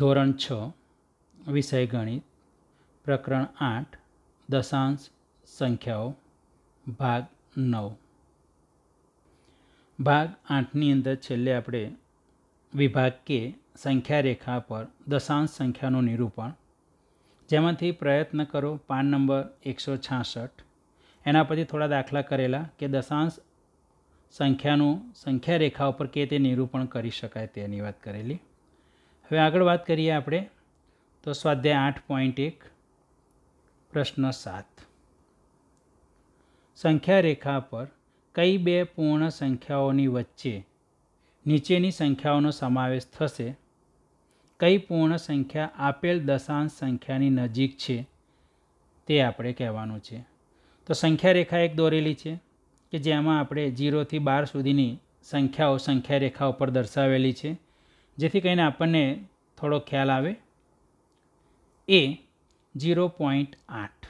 ધોરણ છ વિષય ગણિત પ્રકરણ આઠ દશાંશ સંખ્યાઓ ભાગ નવ ભાગ આઠની અંદર છેલ્લે આપણે વિભાગ કે સંખ્યા રેખા પર દશાંશ સંખ્યાનું નિરૂપણ જેમાંથી પ્રયત્ન કરો પાન નંબર એકસો છાસઠ એના પછી થોડા દાખલા કરેલા કે દશાંશ સંખ્યાનું સંખ્યા રેખા ઉપર કે તે નિરૂપણ કરી શકાય તેની વાત કરેલી હવે આગળ વાત કરીએ આપણે તો સ્વાધ્યાય આઠ પોઈન્ટ એક પ્રશ્ન સાત સંખ્યા રેખા પર કઈ બે પૂર્ણ સંખ્યાઓની વચ્ચે નીચેની સંખ્યાઓનો સમાવેશ થશે કઈ પૂર્ણ સંખ્યા આપેલ દશાંશ સંખ્યાની નજીક છે તે આપણે કહેવાનું છે તો સંખ્યા રેખા એક દોરેલી છે કે જેમાં આપણે જીરોથી બાર સુધીની સંખ્યાઓ સંખ્યા રેખા ઉપર દર્શાવેલી છે જેથી કરીને આપણને થોડો ખ્યાલ આવે એ જીરો પોઈન્ટ આઠ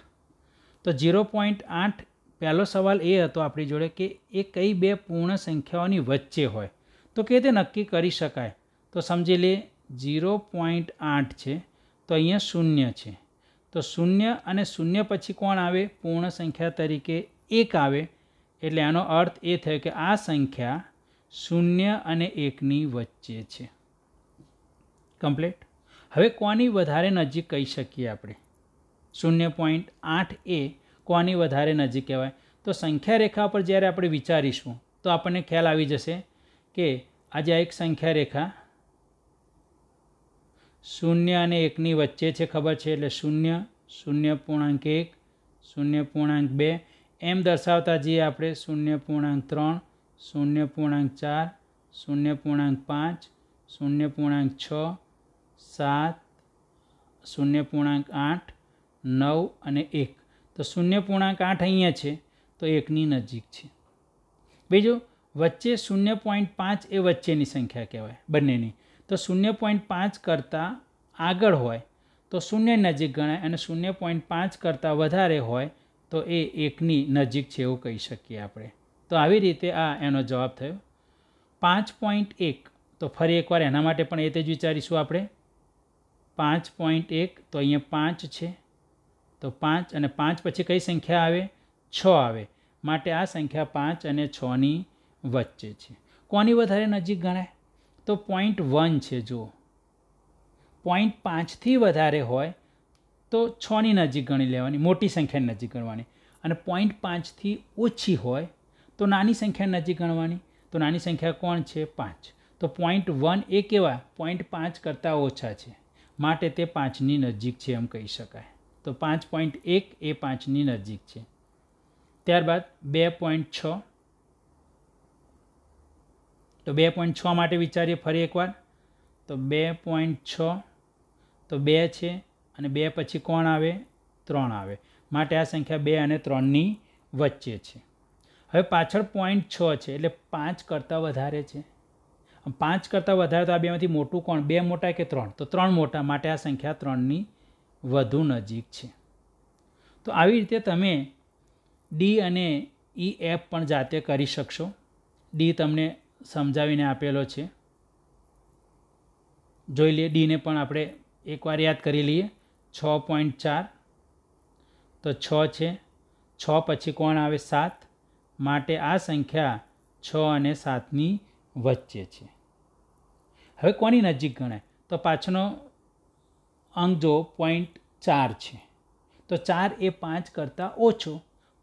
તો જીરો પોઈન્ટ આઠ પહેલો સવાલ એ હતો આપણી જોડે કે એ કઈ બે પૂર્ણ સંખ્યાઓની વચ્ચે હોય તો કે તે નક્કી કરી શકાય તો સમજી લે જીરો પોઈન્ટ આઠ છે તો અહીંયા શૂન્ય છે તો શૂન્ય અને શૂન્ય પછી કોણ આવે પૂર્ણ સંખ્યા તરીકે એક આવે એટલે આનો અર્થ એ થયો કે આ સંખ્યા શૂન્ય અને એકની વચ્ચે છે કમ્પ્લીટ હવે કોની વધારે નજીક કહી શકીએ આપણે શૂન્ય પોઈન્ટ આઠ એ કોની વધારે નજીક કહેવાય તો સંખ્યા રેખા પર જ્યારે આપણે વિચારીશું તો આપણને ખ્યાલ આવી જશે કે આજે આ એક સંખ્યા રેખા શૂન્ય અને એકની વચ્ચે છે ખબર છે એટલે શૂન્ય શૂન્ય પૂર્ણાંક એક શૂન્ય પૂર્ણાંક બે એમ દર્શાવતા જઈએ આપણે શૂન્ય પૂર્ણાંક ત્રણ શૂન્ય પૂર્ણાંક ચાર શૂન્ય પૂર્ણાંક પાંચ શૂન્ય પૂર્ણાંક છ સાત શૂન્ય પૂર્ણાંક આઠ નવ અને એક તો શૂન્ય પૂર્ણાંક આઠ અહીંયા છે તો એકની નજીક છે બીજું વચ્ચે શૂન્ય પોઈન્ટ પાંચ એ વચ્ચેની સંખ્યા કહેવાય બંનેની તો શૂન્ય પોઈન્ટ પાંચ કરતાં આગળ હોય તો શૂન્ય નજીક ગણાય અને શૂન્ય પોઈન્ટ પાંચ કરતાં વધારે હોય તો એ એકની નજીક છે એવું કહી શકીએ આપણે તો આવી રીતે આ એનો જવાબ થયો પાંચ પોઈન્ટ એક તો ફરી એકવાર એના માટે પણ એ તે જ વિચારીશું આપણે પાંચ પોઈન્ટ એક તો અહીંયા પાંચ છે તો પાંચ અને પાંચ પછી કઈ સંખ્યા આવે છ આવે માટે આ સંખ્યા પાંચ અને છની વચ્ચે છે કોની વધારે નજીક ગણાય તો પોઈન્ટ વન છે જુઓ પોઈન્ટ પાંચથી વધારે હોય તો છની નજીક ગણી લેવાની મોટી સંખ્યાની નજીક ગણવાની અને પોઈન્ટ પાંચથી ઓછી હોય તો નાની સંખ્યા નજીક ગણવાની તો નાની સંખ્યા કોણ છે પાંચ તો પોઈન્ટ વન એ કેવા પોઈન્ટ પાંચ કરતાં ઓછા છે માટે તે પાંચની નજીક છે એમ કહી શકાય તો પાંચ પોઈન્ટ એક એ પાંચની નજીક છે ત્યારબાદ બે પોઈન્ટ છ તો બે પોઈન્ટ છ માટે વિચારીએ ફરી એકવાર તો બે પોઈન્ટ છ તો બે છે અને બે પછી કોણ આવે ત્રણ આવે માટે આ સંખ્યા બે અને ત્રણની વચ્ચે છે હવે પાછળ પોઈન્ટ છ છે એટલે પાંચ કરતાં વધારે છે પાંચ કરતાં વધારે તો આ બેમાંથી મોટું કોણ બે મોટા કે ત્રણ તો ત્રણ મોટા માટે આ સંખ્યા ત્રણની વધુ નજીક છે તો આવી રીતે તમે ડી અને ઈ e એફ પણ જાતે કરી શકશો ડી તમને સમજાવીને આપેલો છે જોઈ લઈએ ડીને પણ આપણે એકવાર યાદ કરી લઈએ છ પોઈન્ટ ચાર તો છ છે છ પછી કોણ આવે સાત માટે આ સંખ્યા છ અને સાતની વચ્ચે છે હવે કોની નજીક ગણાય તો પાછળનો અંક જો પોઈન્ટ ચાર છે તો ચાર એ પાંચ કરતાં ઓછો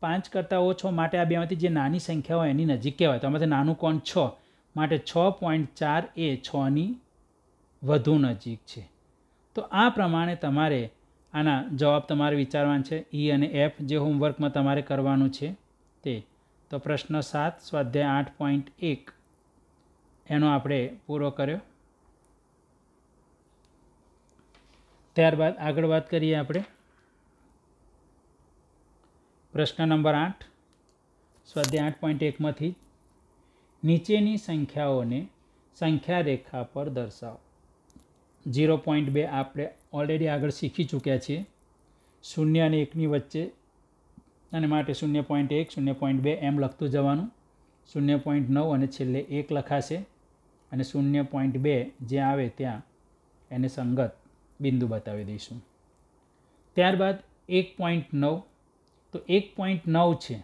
પાંચ કરતાં ઓછો માટે આ બેમાંથી જે નાની સંખ્યા હોય એની નજીક કહેવાય તો આમાંથી નાનું કોણ છ માટે છ પોઈન્ટ ચાર એ છની વધુ નજીક છે તો આ પ્રમાણે તમારે આના જવાબ તમારે વિચારવાનો છે ઈ e અને એફ જે હોમવર્કમાં તમારે કરવાનું છે તે તો પ્રશ્ન સાત સ્વાધ્યાય આઠ પોઈન્ટ એક એનો આપણે પૂરો કર્યો ત્યારબાદ આગળ વાત કરીએ આપણે પ્રશ્ન નંબર આઠ સ્વાધ્યાય આઠ પોઈન્ટ એકમાંથી નીચેની સંખ્યાઓને સંખ્યા રેખા પર દર્શાવો ઝીરો પોઈન્ટ બે આપણે ઓલરેડી આગળ શીખી ચૂક્યા છીએ શૂન્ય અને એકની વચ્ચે અને માટે શૂન્ય પોઈન્ટ એક શૂન્ય પોઈન્ટ બે એમ લખતું જવાનું શૂન્ય પોઈન્ટ નવ અને છેલ્લે એક લખાશે અને શૂન્ય પોઈન્ટ બે જે આવે ત્યાં એને સંગત બિંદુ બતાવી દઈશું ત્યારબાદ એક પોઈન્ટ નવ તો એક પોઈન્ટ નવ છે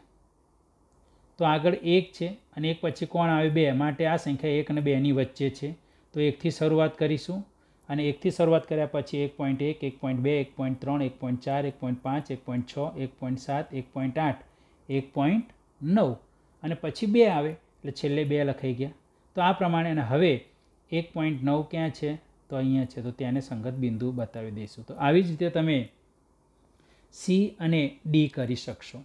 તો આગળ એક છે અને એક પછી કોણ આવે બે માટે આ સંખ્યા એક અને બેની વચ્ચે છે તો એકથી શરૂઆત કરીશું અને એકથી શરૂઆત કર્યા પછી એક પોઈન્ટ એક એક પોઈન્ટ બે એક પોઈન્ટ ત્રણ એક પોઈન્ટ ચાર એક પોઈન્ટ પાંચ એક પોઈન્ટ છ એક પોઈન્ટ સાત એક પોઈન્ટ આઠ એક પોઈન્ટ નવ અને પછી બે આવે એટલે છેલ્લે બે લખાઈ ગયા તો આ પ્રમાણે અને હવે એક પોઈન્ટ નવ ક્યાં છે તો અહીંયા છે તો ત્યાંને સંગત બિંદુ બતાવી દઈશું તો આવી જ રીતે તમે સી અને ડી કરી શકશો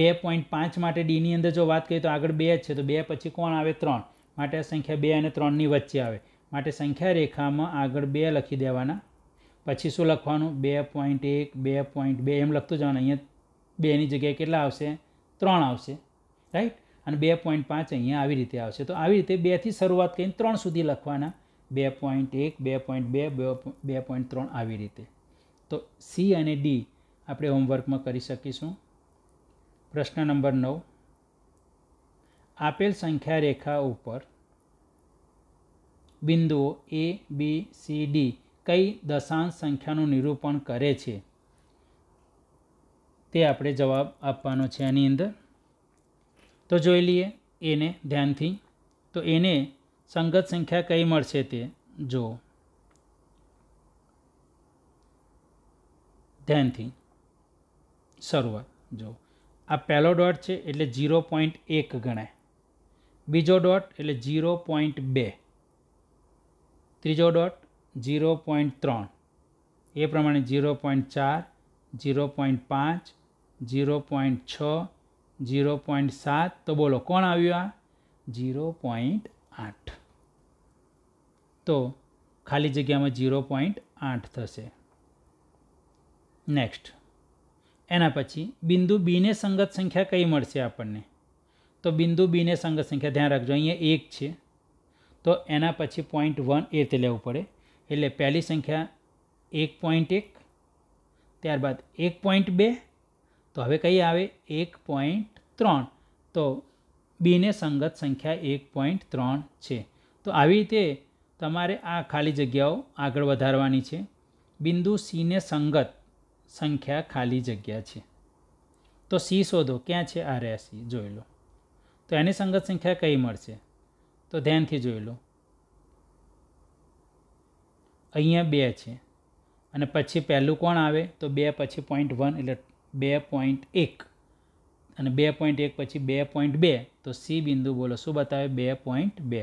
બે પોઈન્ટ પાંચ માટે ડીની અંદર જો વાત કરીએ તો આગળ બે જ છે તો બે પછી કોણ આવે ત્રણ માટે આ સંખ્યા બે અને ત્રણની વચ્ચે આવે માટે સંખ્યા રેખામાં આગળ બે લખી દેવાના પછી શું લખવાનું બે પોઈન્ટ એક બે પોઈન્ટ બે એમ લખતું જવાનું અહીંયા બેની જગ્યાએ કેટલા આવશે ત્રણ આવશે રાઈટ અને બે પોઈન્ટ પાંચ અહીંયા આવી રીતે આવશે તો આવી રીતે બેથી શરૂઆત કરીને ત્રણ સુધી લખવાના બે પોઈન્ટ એક બે પોઈન્ટ બે બે પોઈન્ટ ત્રણ આવી રીતે તો સી અને ડી આપણે હોમવર્કમાં કરી શકીશું પ્રશ્ન નંબર નવ આપેલ સંખ્યા રેખા ઉપર બિંદુઓ એ બી સી ડી કઈ દશાંશ સંખ્યાનું નિરૂપણ કરે છે તે આપણે જવાબ આપવાનો છે આની અંદર તો જોઈ લઈએ એને ધ્યાનથી તો એને સંગત સંખ્યા કઈ મળશે તે જો ધ્યાનથી શરૂઆત જો આ પહેલો ડોટ છે એટલે ઝીરો પોઈન્ટ એક ગણાય બીજો ડોટ એટલે ઝીરો પોઈન્ટ બે ત્રીજો ડોટ ઝીરો પોઈન્ટ ત્રણ એ પ્રમાણે ઝીરો પોઈન્ટ ચાર ઝીરો પોઈન્ટ પાંચ ઝીરો પોઈન્ટ છ જીરો પોઈન્ટ સાત તો બોલો કોણ આવ્યું આ જીરો પોઈન્ટ આઠ તો ખાલી જગ્યામાં જીરો પોઈન્ટ આઠ થશે નેક્સ્ટ એના પછી બિંદુ બીને સંગત સંખ્યા કઈ મળશે આપણને તો બિંદુ બીને સંગત સંખ્યા ધ્યાન રાખજો અહીંયા એક છે તો એના પછી પોઈન્ટ વન એ તે લેવું પડે એટલે પહેલી સંખ્યા એક પોઈન્ટ એક ત્યારબાદ એક પોઈન્ટ બે તો હવે કઈ આવે એક પોઈન્ટ ત્રણ તો બીને સંગત સંખ્યા એક પોઈન્ટ ત્રણ છે તો આવી રીતે તમારે આ ખાલી જગ્યાઓ આગળ વધારવાની છે બિંદુ સીને સંગત સંખ્યા ખાલી જગ્યા છે તો સી શોધો ક્યાં છે આ રહ્યા સી જોઈ લો તો એની સંગત સંખ્યા કઈ મળશે તો ધ્યાનથી જોઈ લો અહીંયા બે છે અને પછી પહેલું કોણ આવે તો બે પછી પોઈન્ટ વન એટલે બે પોઈન્ટ એક અને બે પોઈન્ટ એક પછી બે પોઈન્ટ બે તો સી બિંદુ બોલો શું બતાવે બે પોઈન્ટ બે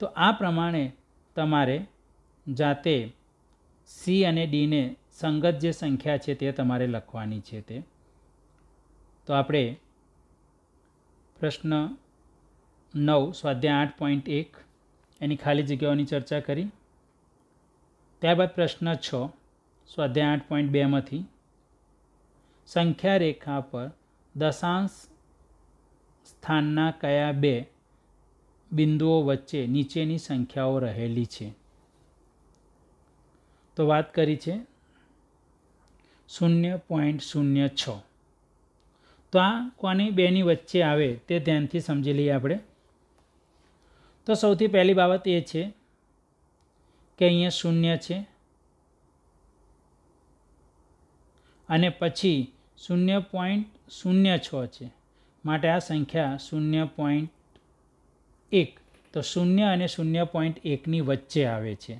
તો આ પ્રમાણે તમારે જાતે સી અને ડીને સંગત જે સંખ્યા છે તે તમારે લખવાની છે તે તો આપણે પ્રશ્ન નવ સ્વાધ્યાય આઠ પોઈન્ટ એક એની ખાલી જગ્યાઓની ચર્ચા કરી ત્યારબાદ પ્રશ્ન છ સ્વાધ્યાય આઠ પોઈન્ટ બેમાંથી સંખ્યા રેખા પર દશાંશ સ્થાનના કયા બે બિંદુઓ વચ્ચે નીચેની સંખ્યાઓ રહેલી છે તો વાત કરી છે શૂન્ય પોઈન્ટ શૂન્ય છ તો આ કોની બેની વચ્ચે આવે તે ધ્યાનથી સમજી લઈએ આપણે તો સૌથી પહેલી બાબત એ છે કે અહીંયા શૂન્ય છે અને પછી શૂન્ય પોઈન્ટ શૂન્ય છ છે માટે આ સંખ્યા શૂન્ય પોઈન્ટ એક તો શૂન્ય અને શૂન્ય પોઈન્ટ એકની વચ્ચે આવે છે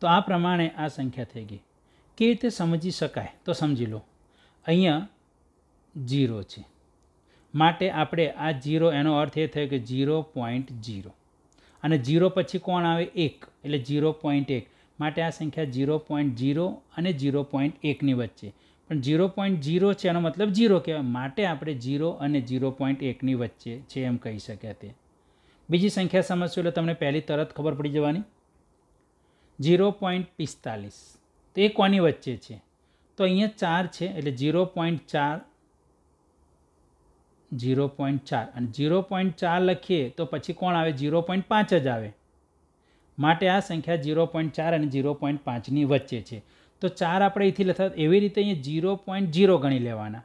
તો આ પ્રમાણે આ સંખ્યા થઈ ગઈ કેવી રીતે સમજી શકાય તો સમજી લો અહીંયા જીરો છે માટે આપણે આ જીરો એનો અર્થ એ થયો કે જીરો પોઈન્ટ જીરો અને જીરો પછી કોણ આવે એક એટલે જીરો પોઈન્ટ એક માટે આ સંખ્યા જીરો પોઈન્ટ જીરો અને જીરો પોઈન્ટ એકની વચ્ચે પણ ઝીરો પોઈન્ટ ઝીરો છે એનો મતલબ ઝીરો કહેવાય માટે આપણે ઝીરો અને ઝીરો પોઈન્ટ એકની વચ્ચે છે એમ કહી શક્યા તે બીજી સંખ્યા સમજશો એટલે તમને પહેલી તરત ખબર પડી જવાની ઝીરો પોઈન્ટ પિસ્તાલીસ તો એ કોની વચ્ચે છે તો અહીંયા ચાર છે એટલે ઝીરો પોઈન્ટ ચાર ઝીરો પોઈન્ટ ચાર અને ઝીરો પોઈન્ટ ચાર લખીએ તો પછી કોણ આવે ઝીરો પોઈન્ટ પાંચ જ આવે માટે આ સંખ્યા ઝીરો પોઈન્ટ ચાર અને ઝીરો પોઈન્ટ પાંચની વચ્ચે છે તો ચાર આપણે અહીંથી લખતા એવી રીતે અહીંયા ઝીરો પોઈન્ટ ઝીરો ગણી લેવાના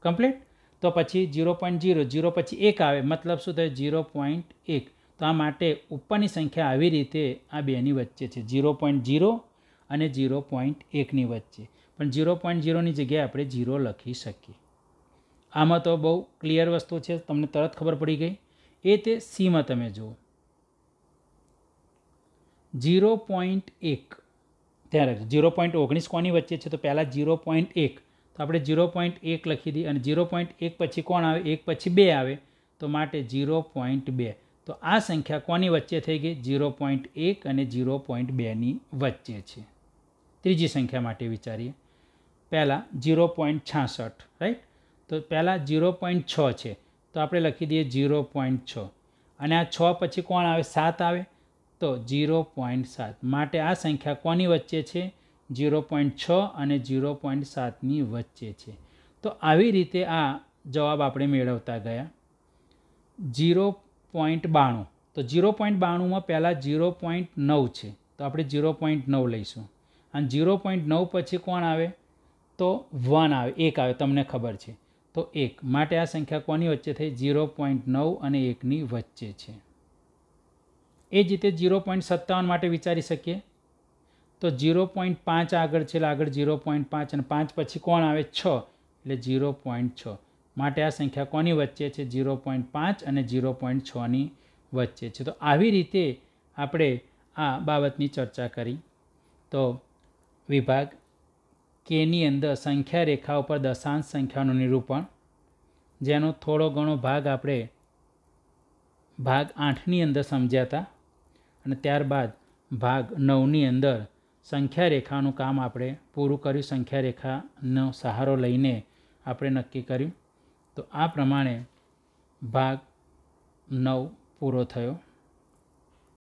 કમ્પ્લીટ તો પછી જીરો પોઈન્ટ ઝીરો જીરો પછી એક આવે મતલબ શું થાય જીરો પોઈન્ટ એક તો આ માટે ઉપરની સંખ્યા આવી રીતે આ બેની વચ્ચે છે જીરો પોઈન્ટ ઝીરો અને જીરો પોઈન્ટ એકની વચ્ચે પણ જીરો પોઈન્ટ જીરોની જગ્યાએ આપણે જીરો લખી શકીએ આમાં તો બહુ ક્લિયર વસ્તુ છે તમને તરત ખબર પડી ગઈ એ તે સીમાં તમે જુઓ જીરો પોઈન્ટ એક ત્યારે જીરો પોઈન્ટ ઓગણીસ કોની વચ્ચે છે તો પહેલાં ઝીરો પોઈન્ટ એક તો આપણે ઝીરો પોઈન્ટ એક લખી દઈએ અને ઝીરો પોઈન્ટ એક પછી કોણ આવે એક પછી બે આવે તો માટે ઝીરો પોઈન્ટ બે તો આ સંખ્યા કોની વચ્ચે થઈ ગઈ ઝીરો પોઈન્ટ એક અને ઝીરો પોઈન્ટ બેની વચ્ચે છે ત્રીજી સંખ્યા માટે વિચારીએ પહેલાં જીરો પોઈન્ટ છાસઠ રાઈટ તો પહેલાં જીરો પોઈન્ટ છ છે તો આપણે લખી દઈએ ઝીરો પોઈન્ટ છ અને આ છ પછી કોણ આવે સાત આવે તો ઝીરો પોઈન્ટ સાત માટે આ સંખ્યા કોની વચ્ચે છે ઝીરો પોઈન્ટ છ અને ઝીરો પોઈન્ટ સાતની વચ્ચે છે તો આવી રીતે આ જવાબ આપણે મેળવતા ગયા ઝીરો પોઈન્ટ બાણું તો ઝીરો પોઈન્ટ બાણુંમાં પહેલાં ઝીરો પોઈન્ટ નવ છે તો આપણે ઝીરો પોઈન્ટ નવ લઈશું અને ઝીરો પોઈન્ટ નવ પછી કોણ આવે તો વન આવે એક આવે તમને ખબર છે તો એક માટે આ સંખ્યા કોની વચ્ચે થઈ ઝીરો પોઈન્ટ નવ અને એકની વચ્ચે છે એ જ રીતે જીરો પોઈન્ટ સત્તાવન માટે વિચારી શકીએ તો જીરો પોઈન્ટ પાંચ આગળ છે આગળ જીરો પોઈન્ટ પાંચ અને પાંચ પછી કોણ આવે છ એટલે જીરો પોઈન્ટ છ માટે આ સંખ્યા કોની વચ્ચે છે જીરો પોઈન્ટ પાંચ અને ઝીરો પોઈન્ટ છની વચ્ચે છે તો આવી રીતે આપણે આ બાબતની ચર્ચા કરી તો વિભાગ કેની અંદર સંખ્યા રેખા ઉપર દશાંશ સંખ્યાનું નિરૂપણ જેનો થોડો ઘણો ભાગ આપણે ભાગ આઠની અંદર સમજ્યા હતા અને ત્યારબાદ ભાગ નવની અંદર સંખ્યા રેખાનું કામ આપણે પૂરું કર્યું સંખ્યા રેખાનો સહારો લઈને આપણે નક્કી કર્યું તો આ પ્રમાણે ભાગ નવ પૂરો થયો